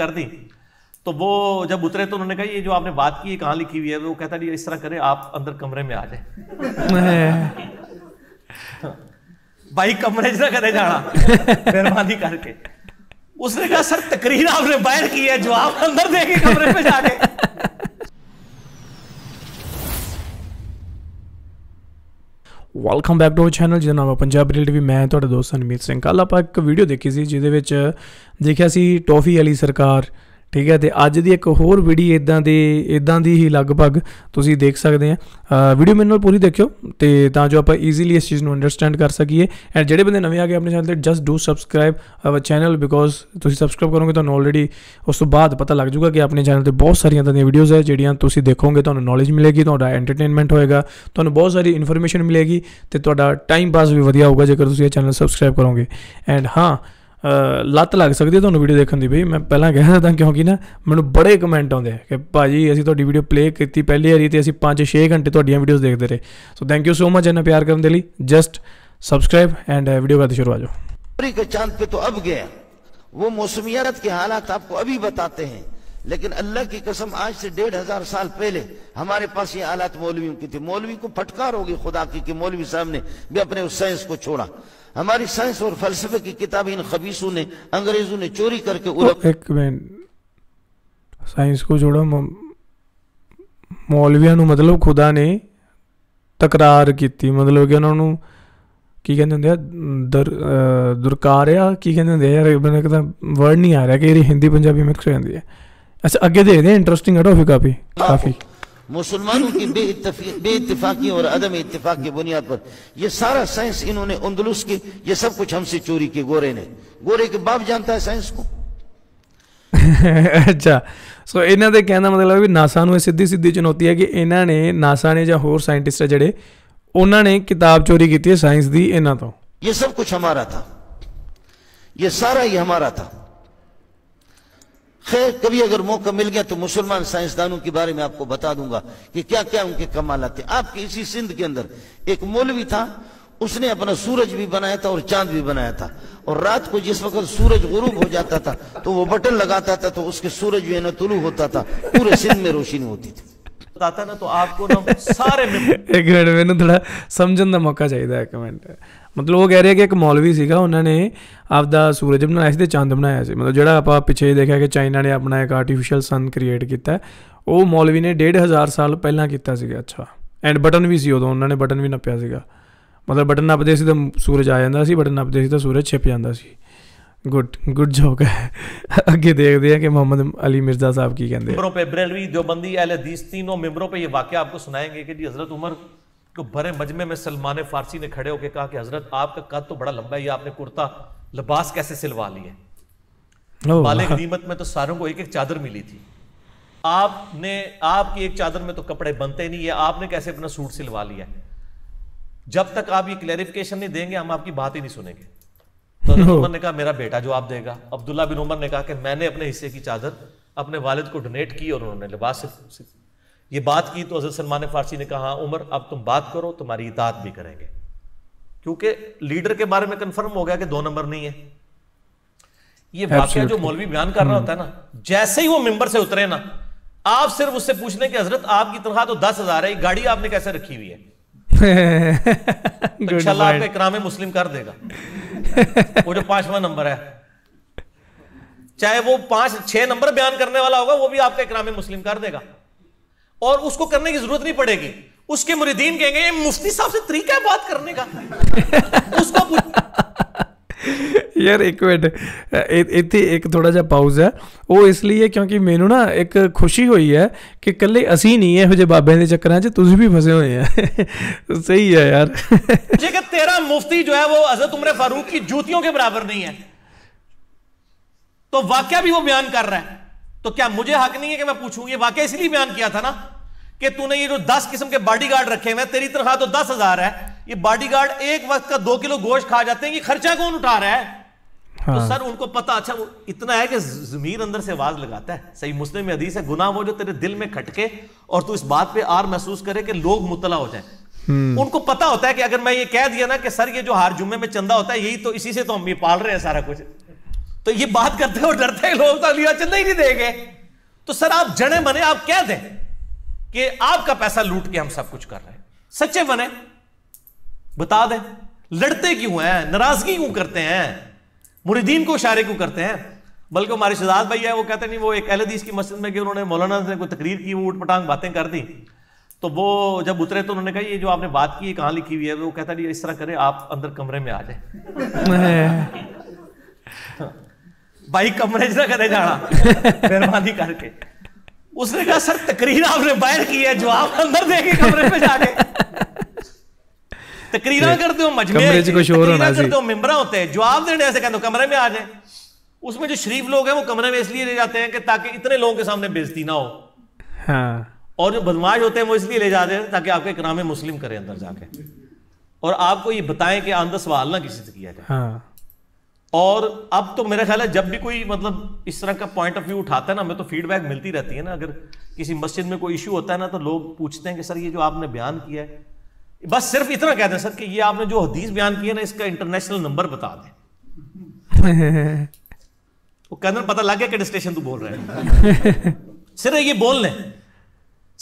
कर दी तो वो जब उतरे तो उन्होंने कहा ये जो आपने बात की कहाँ लिखी हुई है वो कहता नहीं इस तरह करें आप अंदर कमरे में आ जाए भाई कमरे से करे जाना मेहरबानी करके उसने कहा सर तकरीर आपने बाहर की है जो आप अंदर देखे कमरे में जाके welcome back to our channel ਜਿਹਦਾ ਨਾਮ ਹੈ ਪੰਜਾਬ ਰੀਲ ਟੀਵੀ ਮੈਂ ਤੁਹਾਡਾ ਦੋਸਤ ਅਨਮੀਤ ਸਿੰਘ ਕੱਲ ਆਪਾਂ ਇੱਕ ਵੀਡੀਓ ਦੇਖੀ ਸੀ ਜਿਹਦੇ ਵਿੱਚ ਦੇਖਿਆ ਸੀ ਟੋਫੀ ਵਾਲੀ ਸਰਕਾਰ ਠੀਕ ਹੈ ਤੇ ਅੱਜ ਦੀ ਇੱਕ ਹੋਰ ਵੀਡੀਓ ਇਦਾਂ ਦੀ ਇਦਾਂ ਦੀ ਹੀ ਲਗਭਗ ਤੁਸੀਂ ਦੇਖ ਸਕਦੇ ਆ ਵੀਡੀਓ ਮੇਰੇ ਨਾਲ ਪੂਰੀ ਦੇਖਿਓ ਤੇ ਤਾਂ ਜੋ ਆਪਾਂ ਈਜ਼ੀਲੀ ਇਸ ਚੀਜ਼ ਨੂੰ ਅੰਡਰਸਟੈਂਡ ਕਰ ਸਕੀਏ ਐਂਡ ਜਿਹੜੇ ਬੰਦੇ ਨਵੇਂ ਆ ਗਏ ਆਪਣੇ ਚੈਨਲ ਤੇ just do subscribe our channel because ਤੁਸੀਂ ਸਬਸਕ੍ਰਾਈਬ ਕਰੋਗੇ ਤੁਹਾਨੂੰ ਆਲਰੇਡੀ ਉਸ ਤੋਂ ਬਾਅਦ ਪਤਾ ਲੱਗ ਜਾਊਗਾ ਕਿ ਆਪਣੇ ਚੈਨਲ ਤੇ ਬਹੁਤ ਸਾਰੀਆਂ ਤਾਂ ਦੀਆਂ ਵੀਡੀਓਜ਼ ਹੈ ਜਿਹੜੀਆਂ ਤੁਸੀਂ ਦੇਖੋਗੇ ਤੁਹਾਨੂੰ ਨੌਲੇਜ ਮਿਲੇਗੀ ਤੁਹਾਡਾ ਐਂਟਰਟੇਨਮੈਂਟ ਹੋਏਗਾ ਤੁਹਾਨੂੰ ਬਹੁਤ ਸਾਰੀ ਇਨਫੋਰਮੇਸ਼ਨ ਮਿਲੇਗੀ ਤੇ ਤੁਹਾਡਾ ਟਾਈਮ ਪਾਸ ਵੀ ਵਧੀਆ ਹੋਊਗਾ ਜੇਕਰ ਤੁਸੀਂ ਇਹ ਚੈਨਲ ਸਬਸਕ੍ਰਾਈਬ ਕਰੋਗੇ ਐਂਡ ਹਾਂ ਲੱਤ ਲੱਗ ਸਕਦੀ ਹੈ ਤੁਹਾਨੂੰ ਵੀਡੀਓ ਦੇਖਣ ਦੀ ਬਈ ਮੈਂ ਪਹਿਲਾਂ ਕਹਿ ਸਕਦਾ ਕਿਉਂਕਿ ਨਾ ਮੈਨੂੰ ਬੜੇ ਕਮੈਂਟ ਆਉਂਦੇ ਆ ਕਿ ਭਾਜੀ ਅਸੀਂ ਤੁਹਾਡੀ ਵੀਡੀਓ ਪਲੇ ਕੀਤੀ ਪਹਿਲੀ ਵਾਰੀ ਤੇ ਅਸੀਂ 5-6 ਘੰਟੇ ਤੁਹਾਡੀਆਂ ਵੀਡੀਓਜ਼ ਦੇਖਦੇ ਰਹੇ so thank you so much ਇਹਨਾਂ ਪਿਆਰ ਕਰਨ ਦੇ ਲਈ ਜਸਟ ਸਬਸਕ੍ਰਾਈਬ ਐਂਡ ਵੀਡੀਓ ਕਰਦੇ ਸ਼ੁਰੂ ਆ ਜਾਓ ਅਮਰੀਕਾ ਚਾਂਦ पे तो अब गया वो मौसमियात के हालात आपको अभी बताते हैं लेकिन अल्लाह की कसम आज से डेढ़ हजार साल पहले हमारे पास ये हालात मौलवियों की थी मौलवी को फटकार होगी खुदा की कि मौलवी साहब ने भी अपने उस साइंस को छोड़ा हमारी साइंस और फलसफे की किताबें इन खबीसों ने अंग्रेजों ने चोरी करके तो एक मिनट साइंस को जोड़ो ਮੌਲਵੀਆਂ ਨੂੰ ਮਤਲਬ ਖੁਦਾ ਨੇ ਤਕਰਾਰ ਕੀਤੀ ਮਤਲਬ ਕਿ ਉਹਨਾਂ ਨੂੰ ਕੀ ਕਹਿੰਦੇ ਹੁੰਦੇ ਆ ਦੁਰਕਾਰਿਆ ਕੀ ਕਹਿੰਦੇ ਹੁੰਦੇ ਯਾਰ ਮੈਨੂੰ ਇੱਕ ਤਾਂ ਵਰਡ ਨਹੀਂ ਆ ਰਿਹਾ ਕਿ ਇਹ ਹਿੰਦੀ ਪੰਜਾਬੀ ਮਿਕਸ ਹੋ ਜਾਂਦੀ ਹੈ ਅੱਛਾ ਅੱਗੇ ਦੇਖਦੇ ਆ ਇੰਟਰਸਟਿੰਗ ਹੈ ਟੌਪਿਕ ਕਾਫੀ ਕਾਫੀ मुसलमानों की बेतफाकी और अदम इतफाक की बुनियाद पर यह सारा साइंस इन्होंने उन्दलुस की ये सब कुछ हमसे चोरी की गोरे ने गोरे के बाप जानता है साइंस को ਅੱਛਾ ਸੋ ਇਹਨਾਂ ਦੇ ਕਹਿਣ ਦਾ ਮਤਲਬ ਵੀ ਨਾਸਾ ਨੂੰ ਇਹ ਸਿੱਧੀ ਸਿੱਧੀ ਚੁਣੌਤੀ ਹੈ ਕਿ ਇਹਨਾਂ ਨੇ ਨਾਸਾ ਨੇ ਜਾਂ ਹੋਰ ਸਾਇੰਟਿਸਟ ਜਿਹੜੇ ਉਹਨਾਂ ਨੇ ਕਿਤਾਬ ਚੋਰੀ ਕੀਤੀ ਹੈ ਸਾਇੰਸ ਦੀ ਇਹਨਾਂ ਤੋਂ ਇਹ ਸਭ ਕੁਝ ਹਮਾਰਾ ਥਾ ਇਹ ਸਾਰਾ ਹੀ ਹਮਾਰਾ ਥਾ खैर कभी अगर मौका मिल गया तो मुसलमान साइंसदानों के बारे में आपको बता दूंगा कि क्या क्या उनके कमाल थे आपके इसी सिंध के अंदर एक मौलवी था उसने अपना सूरज भी बनाया था और चांद भी बनाया था और रात को जिस वक्त सूरज गुरूब हो जाता था तो वो बटन लगाता था तो उसके सूरज जो है ना तुलू होता था पूरे सिंध में रोशनी होती थी बताता ਆਪ ਕੋ ਨਾ ਸਾਰੇ ਮੈਂ ਇੱਕ ਮਿੰਟ ਮੈਨੂੰ ਥੋੜਾ ਸਮਝਣ ਦਾ ਮੌਕਾ ਚਾਹੀਦਾ ਹੈ ਕਮੈਂਟ ਮਤਲਬ ਉਹ ਕਹਿ ਰਿਹਾ ਕਿ ਇੱਕ ਮੌਲਵੀ ਸੀਗਾ ਉਹਨਾਂ ਨੇ ਆਪਦਾ ਸੂਰਜ ਬਣਾਇਆ ਸੀ ਤੇ ਚੰਦ ਬਣਾਇਆ ਸੀ ਮਤਲਬ ਜਿਹੜਾ ਆਪਾਂ ਪਿੱਛੇ ਦੇਖਿਆ ਕਿ ਚਾਈਨਾ ਨੇ ਆਪਣਾ ਇੱਕ ਆਰਟੀਫੀਸ਼ੀਅਲ ਸਨ ਕ੍ਰੀਏਟ ਕੀਤਾ ਉਹ ਮੌਲਵੀ ਨੇ 1500 ਸਾਲ ਪਹਿਲਾਂ ਕੀਤਾ ਸੀਗਾ ਅੱਛਾ ਐਂਡ ਬਟਨ ਵੀ ਸੀ ਉਦੋਂ ਉਹਨਾਂ ਨੇ ਬਟਨ ਵੀ ਨੱਪਿਆ ਸੀਗਾ ਮਤਲਬ ਬਟਨ ਨੱਪਦੇ ਸੀ ਤਾਂ ਸੂਰਜ ਆ ਜਾਂਦਾ ਸੀ ਬਟਨ ਨੱਪਦੇ ਸੀ ਤਾਂ ਸੂਰਜ ਛਿਪ ਜਾਂਦਾ ਸੀ ਗੁੱਡ ਗੁੱਡ ਜੋਕ ਹੈ ਅੱਗੇ ਦੇਖਦੇ हैं कि मोहम्मद अली मिर्ज़ा साहब की कहते हैं पे बरेलवी देवबंदी अहल हदीस तीनों मेंबरों पे ये वाक्य आपको सुनाएंगे कि जी हज़रत उमर को बड़े मजमे में सलमान फारसी ने खड़े होकर कहा कि हज़रत आपका कद तो बड़ा लंबा है आपने कुर्ता लिबास कैसे सिलवा लिया मालिक नीमत में तो सारों को एक एक चादर मिली थी आपने आपकी एक चादर में तो कपड़े बनते नहीं है आपने कैसे अपना सूट सिलवा लिया जब तक आप ये क्लैरिफिकेशन नहीं देंगे हम आपकी बात ही नहीं सुनेंगे तो उमर ने कहा मेरा बेटा जवाब देगा अब्दुल्ला बिन उमर ने कहा कि मैंने अपने हिस्से की चादर अपने वालिद को डोनेट की और उन्होंने लिबास से ये बात की तो हजरत सलमान फारसी ने कहा उमर अब तुम बात करो तुम्हारी इतात भी करेंगे क्योंकि लीडर के बारे में कंफर्म हो गया कि दो नंबर नहीं है ये वाक्य जो मौलवी बयान कर रहा hmm. होता है ना जैसे ही वो मेंबर से उतरे ना आप सिर्फ उससे पूछने की हजरत आपकी तनख्वाह तो दस हजार है गाड़ी आपने कैसे रखी हुई है तो इंशाल्लाह आपका इकराम मुस्लिम कर देगा वो जो पांचवा नंबर है चाहे वो पांच छह नंबर बयान करने वाला होगा वो भी आपका इकराम मुस्लिम कर देगा और उसको करने की जरूरत नहीं पड़ेगी उसके मुरीदीन कहेंगे मुफ्ती साहब से तरीका है बात करने का उसको यार एक मिनट ਇੱਥੇ एक थोड़ा ਜਿਹਾ पाउज है वो इसलिए क्योंकि ਹੈ ना एक खुशी हुई है कि कल असी नहीं है ਨਹੀਂ ਇਹੋ ਜਿਹੇ ਬਾਬਿਆਂ ਦੇ ਚੱਕਰਾਂ 'ਚ ਤੁਸੀਂ ਵੀ ਫਸੇ ਹੋਏ ਆ ਸਹੀ तेरा मुफ्ती जो है वो अजत उम्र फारूक की जूतियों के बराबर नहीं है तो वाक्य भी वो बयान कर रहा है तो क्या मुझे हक नहीं है कि मैं पूछूं ये वाक्य इसलिए बयान किया था ना कि तूने ये जो दस किस्म के बॉडीगार्ड रखे हुए तेरी तनख्वाह तो दस हजार है ये बॉडीगार्ड एक वक्त का दो किलो गोश्त खा जाते हैं ये खर्चा कौन उठा रहा है तो हाँ। तो सर उनको पता अच्छा वो इतना है कि जमीर अंदर से आवाज लगाता है सही मुस्लिम हदीस है गुना वो जो तेरे दिल में खटके और तू इस बात पे आर महसूस करे कि लोग मुतला हो जाए हम्म। उनको पता होता है कि अगर मैं ये कह दिया ना कि सर ये जो हार जुम्मे में चंदा होता है यही तो इसी से तो हम ये पाल रहे हैं सारा कुछ तो ये बात करते हो डरते हैं लोग तो चंदा ही नहीं देंगे तो सर आप जड़े बने आप कह दें कि आपका पैसा लूट के हम सब कुछ कर रहे हैं सच्चे बने बता दें लड़ते क्यों हैं नाराजगी क्यों करते हैं मुरीदीन को इशारे को करते हैं बल्कि हमारे भाई है वो कहते नहीं वो एक अहलदीस की मस्जिद में कि उन्होंने मौलाना से कोई तकरीर की वो उठ पटांग बातें कर दी तो वो जब उतरे तो उन्होंने कहा ये जो आपने बात की कहाँ लिखी हुई है वो कहता नहीं इस तरह करें आप अंदर कमरे में आ जाए भाई कमरे ना करे जाना मेहरबानी करके उसने कहा सर तकरीर आपने बाहर की है जो आप अंदर देखे कमरे में जाके तकरीर करते हो मजमे को शोर मेम्बरा होते हैं जवाब देने ऐसे कहते हो कमरे में आ जाए उसमें जो शरीफ लोग हैं वो कमरे में इसलिए ले जाते हैं कि ताकि इतने लोगों के सामने बेजती ना हो हाँ। और जो बदमाश होते हैं वो इसलिए ले जाते हैं ताकि आपके इकराम मुस्लिम करें अंदर जाके और आपको ये बताएं कि आंदा सवाल ना किसी से किया जाए हाँ। और अब तो मेरा ख्याल है जब भी कोई मतलब इस तरह का पॉइंट ऑफ व्यू उठाता है ना हमें तो फीडबैक मिलती रहती है ना अगर किसी मस्जिद में कोई इशू होता है ना तो लोग पूछते हैं कि सर ये जो आपने बयान किया है बस सिर्फ इतना कह दें सर कि ये आपने जो हदीस बयान की है ना इसका इंटरनेशनल नंबर बता दें वो कहने पता लग गया कि स्टेशन तू बोल रहे हैं सिर्फ ये बोल लें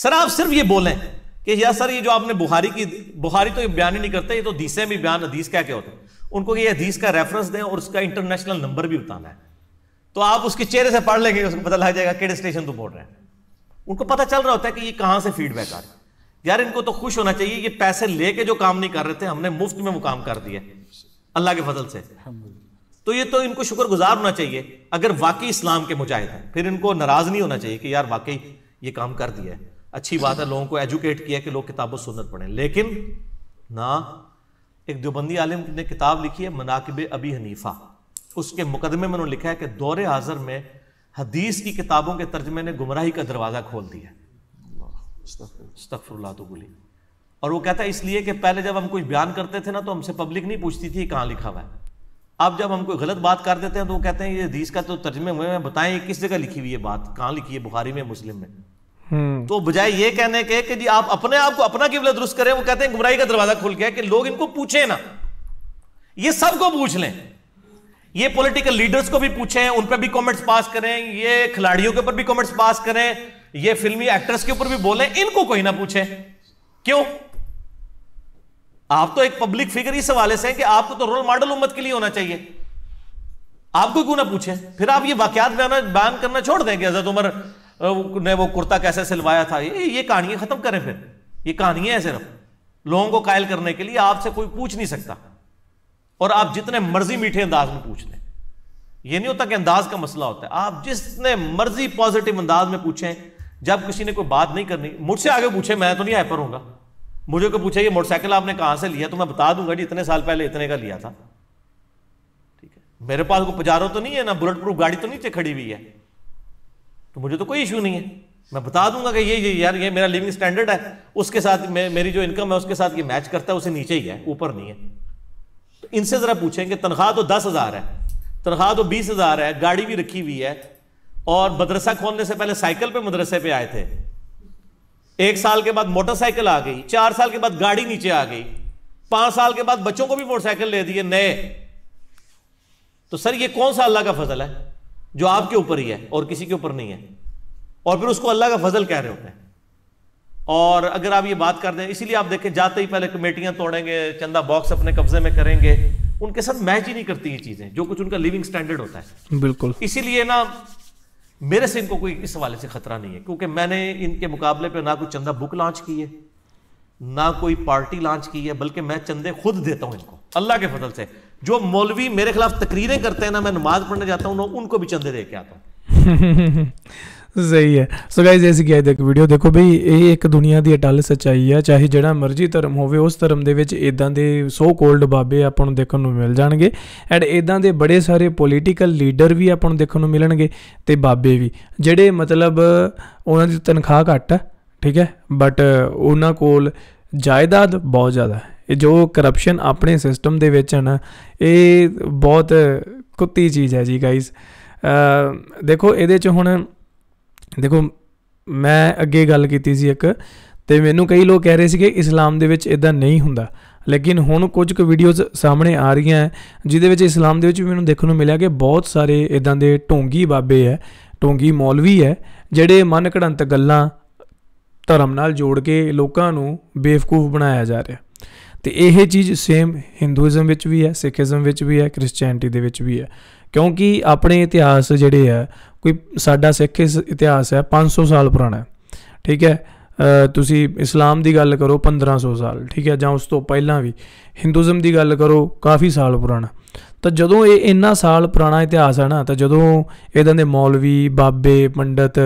सर आप सिर्फ ये बोलें कि यार सर ये जो आपने बुहारी की बुहारी तो ये बयान ही नहीं करते ये तो दीसे भी बयान हदीस क्या क्या होते हैं उनको ये हदीस का रेफरेंस दें और उसका इंटरनेशनल नंबर भी बताना है तो आप उसके चेहरे से पढ़ लेंगे उसको पता लग जाएगा किड़े स्टेशन तो बोल रहे हैं उनको पता चल रहा होता है कि ये कहाँ से फीडबैक आ रहा है यार इनको तो खुश होना चाहिए ये पैसे लेके जो काम नहीं कर रहे थे हमने मुफ्त में वो काम कर दिया अल्लाह के फजल से तो ये तो इनको शुक्रगुजार होना चाहिए अगर वाकई इस्लाम के मुजाहिद हैं फिर इनको नाराज नहीं होना चाहिए कि यार वाकई ये काम कर दिया है अच्छी बात है लोगों को एजुकेट किया कि लोग किताबों सुनत पढ़ें लेकिन ना एक दुबंदी आलिम ने किताब लिखी है मनाकब अबी हनीफा उसके मुकदमे में उन्होंने लिखा है कि दौरे हाजर में हदीस की किताबों के तर्जमे ने गुमराही का दरवाज़ा खोल दिया है अस्तफरल्ला तो बोली और वो कहता है इसलिए कि पहले जब हम कुछ बयान करते थे ना तो हमसे पब्लिक नहीं पूछती थी कहाँ लिखा हुआ है अब जब हम कोई गलत बात कर देते हैं तो वो कहते हैं ये हदीस का तो तर्जमे हुए हैं बताएं किस जगह लिखी हुई है बात कहाँ लिखी है बुखारी में मुस्लिम में हम्म। तो बजाय ये कहने के कि जी आप अपने आप को अपना किबला दुरुस्त करें वो कहते हैं गुमराई का दरवाजा खुल गया कि लोग इनको पूछे ना ये सबको पूछ लें ये पॉलिटिकल लीडर्स को भी पूछें उन पर भी कमेंट्स पास करें ये खिलाड़ियों के ऊपर भी कमेंट्स पास करें ये फिल्मी एक्ट्रेस के ऊपर भी बोले इनको कोई ना पूछे क्यों आप तो एक पब्लिक फिगर इस हवाले से हैं कि आपको तो रोल मॉडल उम्मत के लिए होना चाहिए आपको क्यों ना पूछे फिर आप ये वाकयात बयान करना छोड़ दें कि हजरत उमर ने वो कुर्ता कैसे सिलवाया था ये ये कहानियां खत्म करें फिर ये कहानियां हैं सिर्फ लोगों को कायल करने के लिए आपसे कोई पूछ नहीं सकता और आप जितने मर्जी मीठे अंदाज में पूछ लें ये नहीं होता कि अंदाज का मसला होता है आप जिसने मर्जी पॉजिटिव अंदाज में पूछें जब किसी ने कोई बात नहीं करनी मुझसे आगे पूछे मैं तो नहीं हाइपर हूँ मुझे को पूछे ये मोटरसाइकिल आपने कहाँ से लिया तो मैं बता दूंगा जी इतने साल पहले इतने का लिया था ठीक है मेरे पास कोई पजारो तो नहीं है ना बुलेट प्रूफ गाड़ी तो नीचे खड़ी हुई है तो मुझे तो कोई इशू नहीं है मैं बता दूंगा कि ये, ये यार ये मेरा लिविंग स्टैंडर्ड है उसके साथ मे, मेरी जो इनकम है उसके साथ ये मैच करता है उसे नीचे ही है ऊपर नहीं है तो इनसे ज़रा पूछेंगे तनख्वाह तो दस हज़ार है तनख्वाह तो बीस हज़ार है गाड़ी भी रखी हुई है और मदरसा खोलने से पहले साइकिल पे मदरसे पे आए थे एक साल के बाद मोटरसाइकिल आ गई चार साल के बाद गाड़ी नीचे आ गई पांच साल के बाद बच्चों को भी मोटरसाइकिल ले दिए नए तो सर ये कौन सा अल्लाह का फजल है जो आपके ऊपर ही है और किसी के ऊपर नहीं है और फिर उसको अल्लाह का फजल कह रहे होते हैं और अगर आप ये बात कर दें इसीलिए आप देखें जाते ही पहले कमेटियां तोड़ेंगे चंदा बॉक्स अपने कब्जे में करेंगे उनके साथ मैच ही नहीं करती ये चीजें जो कुछ उनका लिविंग स्टैंडर्ड होता है बिल्कुल इसीलिए ना मेरे से इनको कोई इस हवाले से खतरा नहीं है क्योंकि मैंने इनके मुकाबले पर ना कोई चंदा बुक लॉन्च की है ना कोई पार्टी लॉन्च की है बल्कि मैं चंदे खुद देता हूं इनको अल्लाह के फजल से जो मौलवी मेरे खिलाफ तकरीरें करते हैं ना मैं नमाज पढ़ने जाता हूं उनको भी चंदे दे के आता हूं ਸਹੀ ਹੈ ਸੋ ਗਾਇਜ਼ ਐਸੀ ਗਿਆ ਦੇਖ ਵੀਡੀਓ ਦੇਖੋ ਬਈ ਇਹ ਇੱਕ ਦੁਨੀਆ ਦੀ ਅਟਲ ਸਚਾਈ ਹੈ ਚਾਹੇ ਜਿਹੜਾ ਮਰਜ਼ੀ ਧਰਮ ਹੋਵੇ ਉਸ ਧਰਮ ਦੇ ਵਿੱਚ ਇਦਾਂ ਦੇ ਸੋ ਕੋਲਡ ਬਾਬੇ ਆਪਾਂ ਨੂੰ ਦੇਖਣ ਨੂੰ ਮਿਲ ਜਾਣਗੇ ਐਂਡ ਇਦਾਂ ਦੇ ਬੜੇ ਸਾਰੇ ਪੋਲੀਟੀਕਲ ਲੀਡਰ ਵੀ ਆਪਾਂ ਨੂੰ ਦੇਖਣ ਨੂੰ ਮਿਲਣਗੇ ਤੇ ਬਾਬੇ ਵੀ ਜਿਹੜੇ ਮਤਲਬ ਉਹਨਾਂ ਦੀ ਤਨਖਾਹ ਘੱਟ ਹੈ ਠੀਕ ਹੈ ਬਟ ਉਹਨਾਂ ਕੋਲ ਜਾਇਦਾਦ ਬਹੁਤ ਜ਼ਿਆਦਾ ਹੈ ਇਹ ਜੋ ਕਰਪਸ਼ਨ ਆਪਣੇ ਸਿਸਟਮ ਦੇ ਵਿੱਚ ਹੈ ਨਾ ਇਹ ਬਹੁਤ ਕੁੱਤੀ ਚੀਜ਼ ਹੈ ਜੀ ਗਾਇਜ਼ ਦੇਖੋ ਇਹਦੇ ਚ ਹੁਣ ਦੇਖੋ ਮੈਂ ਅੱਗੇ ਗੱਲ ਕੀਤੀ ਸੀ ਇੱਕ ਤੇ ਮੈਨੂੰ ਕਈ ਲੋਕ ਕਹਿ ਰਹੇ ਸੀ ਕਿ ਇਸਲਾਮ ਦੇ ਵਿੱਚ ਇਦਾਂ ਨਹੀਂ ਹੁੰਦਾ ਲੇਕਿਨ ਹੁਣ ਕੁਝ ਕੁ ਵੀਡੀਓਜ਼ ਸਾਹਮਣੇ ਆ ਰਹੀਆਂ ਹੈ ਜਿਦੇ ਵਿੱਚ ਇਸਲਾਮ ਦੇ ਵਿੱਚ ਵੀ ਮੈਨੂੰ ਦੇਖਣ ਨੂੰ ਮਿਲਿਆ ਕਿ ਬਹੁਤ ਸਾਰੇ ਇਦਾਂ ਦੇ ਢੋਂਗੀ ਬਾਬੇ ਹੈ ਢੋਂਗੀ ਮੌਲਵੀ ਹੈ ਜਿਹੜੇ ਮਨ ਘੜੰਤ ਗੱਲਾਂ ਧਰਮ ਨਾਲ ਜੋੜ ਕੇ ਲੋਕਾਂ ਨੂੰ ਬੇਵਕੂਫ ਬਣਾਇਆ ਜਾ ਰਿਹਾ ਤੇ ਇਹ ਚੀਜ਼ ਸੇਮ ਹਿੰਦੂਇਜ਼ਮ ਵਿੱਚ ਵੀ ਹੈ ਸਿੱਖੀਜ਼ਮ ਵਿੱਚ ਵੀ ਹੈ ਕ੍ਰਿਸਚੀਅਨਟੀ ਦੇ ਵਿੱਚ ਵੀ ਹੈ ਕਿਉਂਕਿ ਆਪਣੇ ਇਤਿਹਾਸ ਜਿਹੜੇ ਆ ਕੋਈ ਸਾਡਾ ਸਿੱਖ ਇਤਿਹਾਸ ਹੈ 500 ਸਾਲ ਪੁਰਾਣਾ ਠੀਕ ਹੈ ਤੁਸੀਂ ਇਸਲਾਮ ਦੀ ਗੱਲ ਕਰੋ 1500 ਸਾਲ ਠੀਕ ਹੈ ਜਾਂ ਉਸ ਤੋਂ ਪਹਿਲਾਂ ਵੀ ਹਿੰਦੂਜ਼ਮ ਦੀ ਗੱਲ ਕਰੋ ਕਾਫੀ ਸਾਲ ਪੁਰਾਣਾ ਤਾਂ ਜਦੋਂ ਇਹ ਇੰਨਾ ਸਾਲ ਪੁਰਾਣਾ ਇਤਿਹਾਸ ਹੈ ਨਾ ਤਾਂ ਜਦੋਂ ਇਹਦਾਂ ਦੇ ਮੌਲਵੀ ਬਾਬੇ ਪੰਡਤ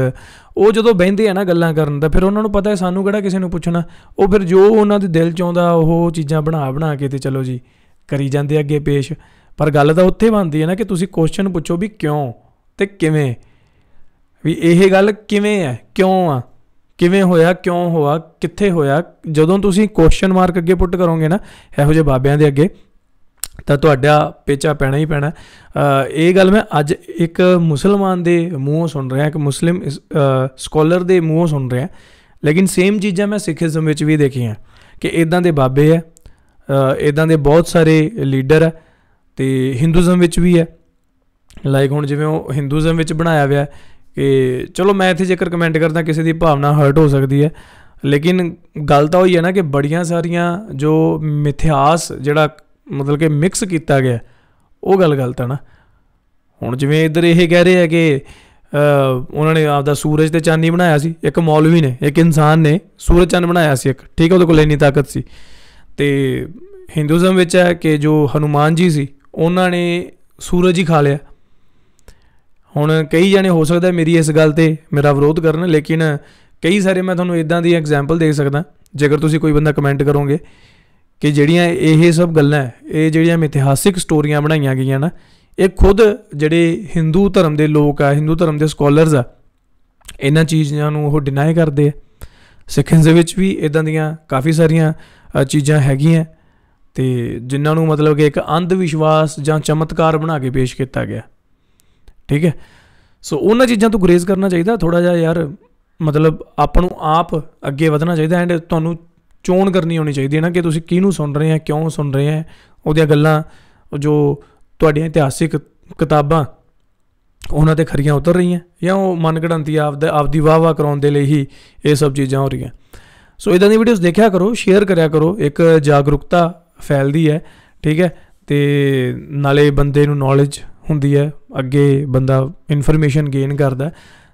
ਉਹ ਜਦੋਂ ਬਹਿੰਦੇ ਆ ਨਾ ਗੱਲਾਂ ਕਰਨ ਦਾ ਫਿਰ ਉਹਨਾਂ ਨੂੰ ਪਤਾ ਹੈ ਸਾਨੂੰ ਕਿਹੜਾ ਕਿਸੇ ਨੂੰ ਪੁੱਛਣਾ ਉਹ ਫਿਰ ਜੋ ਉਹਨਾਂ ਦੇ ਦਿਲ ਚ ਆਉਂਦਾ ਉਹ ਚੀਜ਼ਾਂ ਬਣਾ ਬਣਾ ਕੇ ਤੇ ਚਲੋ ਜੀ ਕਰੀ ਜਾਂਦੇ ਅੱਗੇ ਪੇਸ਼ ਪਰ ਗੱਲ ਤਾਂ ਉੱਥੇ ਬਣਦੀ ਹੈ ਨਾ ਕਿ ਤੁਸੀਂ ਕੁਐਸਚਨ ਪੁੱਛੋ ਵੀ ਕਿਉਂ ਤੇ ਕਿਵੇਂ ਵੀ ਇਹ ਗੱਲ ਕਿਵੇਂ ਹੈ ਕਿਉਂ ਆ ਕਿਵੇਂ ਹੋਇਆ ਕਿਉਂ ਹੋਇਆ ਕਿੱਥੇ ਹੋਇਆ ਜਦੋਂ ਤੁਸੀਂ ਕੁਐਸਚਨ ਮਾਰਕ ਅੱਗੇ ਪੁੱਟ ਕਰੋਗੇ ਨਾ ਇਹੋ ਜਿਹੇ ਬਾਬਿਆਂ ਦੇ ਅੱਗੇ ਤਾਂ ਤੁਹਾਡਾ ਪੇਚਾ ਪੈਣਾ ਹੀ ਪੈਣਾ ਇਹ ਗੱਲ ਮੈਂ ਅੱਜ ਇੱਕ ਮੁਸਲਮਾਨ ਦੇ ਮੂੰਹੋਂ ਸੁਣ ਰਿਹਾ ਇੱਕ ਮੁਸਲਿਮ ਸਕਾਲਰ ਦੇ ਮੂੰਹੋਂ ਸੁਣ ਰਿਹਾ ਲੇਕਿਨ ਸੇਮ ਚੀਜ਼ਾਂ ਮੈਂ ਸਿੱਖੀਜ਼ਮ ਵਿੱਚ ਵੀ ਦੇਖੀਆਂ ਕਿ ਇਦਾਂ ਦੇ ਬਾਬੇ ਆ ਇਦਾਂ ਦੇ ਬਹੁਤ ਸਾਰੇ ਲੀਡਰ ਆ ਤੇ ਹਿੰਦੂਇਜ਼ਮ ਵਿੱਚ ਵੀ ਹੈ ਲਾਈਕ ਹੁਣ ਜਿਵੇਂ ਉਹ ਹਿੰਦੂਇਜ਼ਮ ਵਿੱਚ ਬਣਾਇਆ ਹੋਇਆ ਕਿ ਚਲੋ ਮੈਂ ਇੱਥੇ ਜੇਕਰ ਕਮੈਂਟ ਕਰਦਾ ਕਿਸੇ ਦੀ ਭਾਵਨਾ ਹਰਟ ਹੋ ਸਕਦੀ ਹੈ ਲੇਕਿਨ ਗੱਲ ਤਾਂ ਹੋਈ ਹੈ ਨਾ ਕਿ ਬੜੀਆਂ ਸਾਰੀਆਂ ਜੋ ਮਿਥਿਆਸ ਜਿਹੜਾ ਮਤਲਬ ਕਿ ਮਿਕਸ ਕੀਤਾ ਗਿਆ ਉਹ ਗੱਲ ਗਲਤ ਹੈ ਨਾ ਹੁਣ ਜਿਵੇਂ ਇੱਧਰ ਇਹ ਕਹਿ ਰਹੇ ਆ ਕਿ ਉਹਨਾਂ ਨੇ ਆਪਦਾ ਸੂਰਜ ਤੇ ਚਾਂਦੀ ਬਣਾਇਆ ਸੀ ਇੱਕ ਮੌਲਵੀ ਨੇ ਇੱਕ ਇਨਸਾਨ ਨੇ ਸੂਰਜ ਚੰਨ ਬਣਾਇਆ ਸੀ ਇੱਕ ਠੀਕ ਹੈ ਉਹਦੇ ਕੋਲ ਇੰਨੀ ਤਾਕਤ ਸੀ ਤੇ ਹਿੰਦੂਇਜ਼ਮ ਵਿੱਚ ਹੈ ਕਿ ਜੋ ਹਨੂਮਾਨ ਜੀ ਸੀ ਉਹਨਾਂ ਨੇ ਸੂਰਜ ਹੀ ਖਾ ਲਿਆ ਹੁਣ ਕਈ ਜਣੇ ਹੋ ਸਕਦਾ ਮੇਰੀ ਇਸ ਗੱਲ ਤੇ ਮੇਰਾ ਵਿਰੋਧ ਕਰਨ ਲੇਕਿਨ ਕਈ ਸਾਰੇ ਮੈਂ ਤੁਹਾਨੂੰ ਇਦਾਂ ਦੀ ਐਗਜ਼ਾਮਪਲ ਦੇ ਸਕਦਾ ਜੇਕਰ ਤੁਸੀਂ ਕੋਈ ਬੰਦਾ ਕਮੈਂਟ ਕਰੋਗੇ ਕਿ ਜਿਹੜੀਆਂ ਇਹ ਸਭ ਗੱਲਾਂ ਇਹ ਜਿਹੜੀਆਂ ਇਤਿਹਾਸਿਕ ਸਟੋਰੀਆਂ ਬਣਾਈਆਂ ਗਈਆਂ ਨਾ ਇਹ ਖੁਦ ਜਿਹੜੇ ਹਿੰਦੂ ਧਰਮ ਦੇ ਲੋਕ ਆ ਹਿੰਦੂ ਧਰਮ ਦੇ ਸਕਾਲਰਸ ਆ ਇਹਨਾਂ ਚੀਜ਼ਾਂ ਨੂੰ ਉਹ ਡਿਨਾਈ ਕਰਦੇ ਆ ਸਿੱਖਾਂ ਦੇ ਵਿੱਚ ਵੀ ਇਦਾਂ ਦੀਆਂ ਕਾਫੀ ਸਾਰੀਆਂ ਚੀਜ਼ਾਂ ਹੈਗੀਆਂ ਤੇ ਜਿਨ੍ਹਾਂ ਨੂੰ ਮਤਲਬ ਕਿ ਇੱਕ ਅੰਧ ਵਿਸ਼ਵਾਸ ਜਾਂ ਚਮਤਕਾਰ ਬਣਾ ਕੇ ਪੇਸ਼ ਕੀਤਾ ਗਿਆ ਠੀਕ ਹੈ ਸੋ ਉਹਨਾਂ ਚੀਜ਼ਾਂ ਤੋਂ ਗੁਰੇਜ਼ ਕਰਨਾ ਚਾਹੀਦਾ ਥੋੜਾ ਜਿਹਾ ਯਾਰ ਮਤਲਬ ਆਪਾਂ ਨੂੰ ਆਪ ਅੱਗੇ ਵਧਣਾ ਚਾਹੀਦਾ ਐਂਡ ਤੁਹਾਨੂੰ ਚੋਣ ਕਰਨੀ ਹੋਣੀ ਚਾਹੀਦੀ ਹੈ ਨਾ ਕਿ ਤੁਸੀਂ ਕਿਹਨੂੰ ਸੁਣ ਰਹੇ ਆ ਕਿਉਂ ਸੁਣ ਰਹੇ ਆ ਉਹਦੀਆਂ ਗੱਲਾਂ ਜੋ ਤੁਹਾਡੀਆਂ ਇਤਿਹਾਸਿਕ ਕਿਤਾਬਾਂ ਉਹਨਾਂ ਤੇ ਖਰੀਆਂ ਉਤਰ ਰਹੀਆਂ ਜਾਂ ਉਹ ਮਨ ਘੜੰਤੀ ਆਪ ਆਪਦੀ ਵਾਹ-ਵਾਹ ਕਰਾਉਣ ਦੇ ਲਈ ਹੀ ਇਹ ਸਭ ਚੀਜ਼ਾਂ ਹੋ ਰਹੀਆਂ ਸੋ ਇਦਾਂ ਦੀ ਵੀਡੀਓਜ਼ ਦੇਖਿਆ ਕਰੋ ਸ਼ੇਅਰ ਕਰਿਆ ਕਰੋ ਇੱਕ ਜਾਗਰੂਕਤਾ ਫੈਲਦੀ ਹੈ ਠੀਕ ਹੈ ਤੇ ਨਾਲੇ ਬੰਦੇ ਨੂੰ ਨੌਲੇਜ ਹੁੰਦੀ ਹੈ ਅੱਗੇ ਬੰਦਾ ਇਨਫੋਰਮੇਸ਼ਨ ਗੇਨ ਕਰਦਾ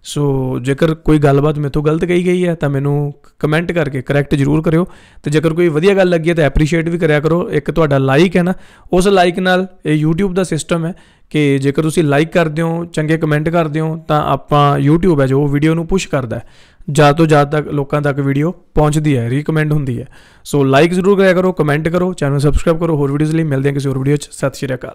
ਸੋ ਜੇਕਰ ਕੋਈ ਗੱਲਬਾਤ ਮੇਥੋਂ ਗਲਤ ਕਹੀ ਗਈ ਹੈ ਤਾਂ ਮੈਨੂੰ ਕਮੈਂਟ ਕਰਕੇ ਕਰੈਕਟ ਜ਼ਰੂਰ ਕਰਿਓ ਤੇ ਜੇਕਰ ਕੋਈ ਵਧੀਆ ਗੱਲ ਲੱਗੀ ਹੈ ਤਾਂ ਐਪਰੀਸ਼ੀਏਟ ਵੀ ਕਰਿਆ ਕਰੋ ਇੱਕ ਤੁਹਾਡਾ ਲਾਈਕ ਹੈ ਨਾ ਉਸ ਲਾਈਕ ਨਾਲ ਇਹ YouTube ਦਾ ਸਿਸਟਮ ਹੈ ਕਿ ਜੇਕਰ ਤੁਸੀਂ ਲਾਈਕ ਕਰਦੇ ਹੋ ਚੰਗੇ ਕਮੈਂਟ ਕਰਦੇ ਹੋ ਤਾਂ ਆਪਾਂ YouTube ਹੈ ਜੋ ਵੀਡੀਓ ਨੂੰ ਪੁਸ਼ ਕਰਦਾ ਹੈ ਜ਼ਿਆਦਾ ਤੋਂ ਜ਼ਿਆਦਾ ਤੱਕ ਲੋਕਾਂ ਤੱਕ ਵੀਡੀਓ ਪਹੁੰਚਦੀ ਹੈ ਰეკਮੈਂਡ ਹੁੰਦੀ ਹੈ ਸੋ ਲਾਈਕ ਜ਼ਰੂਰ ਕਰਿਆ ਕਰੋ ਕਮੈਂਟ ਕਰੋ ਚੈਨਲ ਸਬਸਕ੍ਰਾਈਬ ਕਰੋ ਹੋਰ ਵੀਡੀਓਜ਼ ਲਈ ਮਿਲਦੇ ਹਾਂ ਕਿਸੇ ਹੋਰ ਵੀਡੀਓ 'ਚ ਸਤਿ ਸ਼੍ਰੀ ਅਕਾਲ